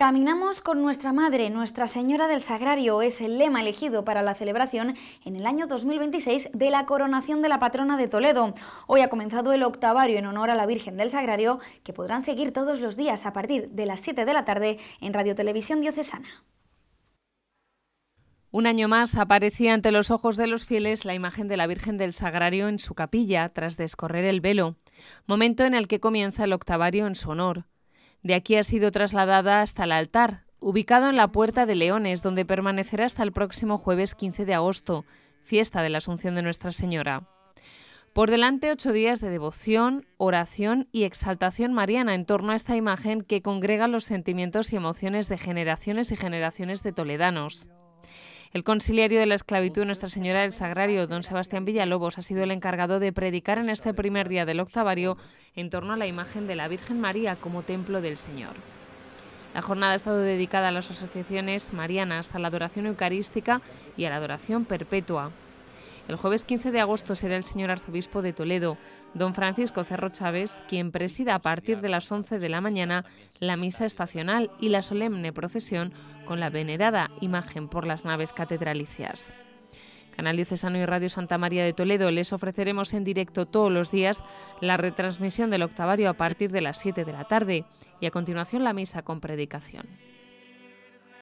Caminamos con nuestra Madre, Nuestra Señora del Sagrario es el lema elegido para la celebración en el año 2026 de la coronación de la patrona de Toledo. Hoy ha comenzado el octavario en honor a la Virgen del Sagrario, que podrán seguir todos los días a partir de las 7 de la tarde en Radio Televisión Diocesana. Un año más aparecía ante los ojos de los fieles la imagen de la Virgen del Sagrario en su capilla tras descorrer el velo, momento en el que comienza el octavario en su honor. De aquí ha sido trasladada hasta el altar, ubicado en la Puerta de Leones, donde permanecerá hasta el próximo jueves 15 de agosto, fiesta de la Asunción de Nuestra Señora. Por delante ocho días de devoción, oración y exaltación mariana en torno a esta imagen que congrega los sentimientos y emociones de generaciones y generaciones de toledanos. El conciliario de la esclavitud Nuestra Señora del Sagrario, don Sebastián Villalobos, ha sido el encargado de predicar en este primer día del octavario en torno a la imagen de la Virgen María como templo del Señor. La jornada ha estado dedicada a las asociaciones marianas, a la adoración eucarística y a la adoración perpetua. El jueves 15 de agosto será el señor arzobispo de Toledo, don Francisco Cerro Chávez, quien presida a partir de las 11 de la mañana la misa estacional y la solemne procesión con la venerada imagen por las naves catedralicias. Canal Diocesano y Radio Santa María de Toledo les ofreceremos en directo todos los días la retransmisión del octavario a partir de las 7 de la tarde y a continuación la misa con predicación.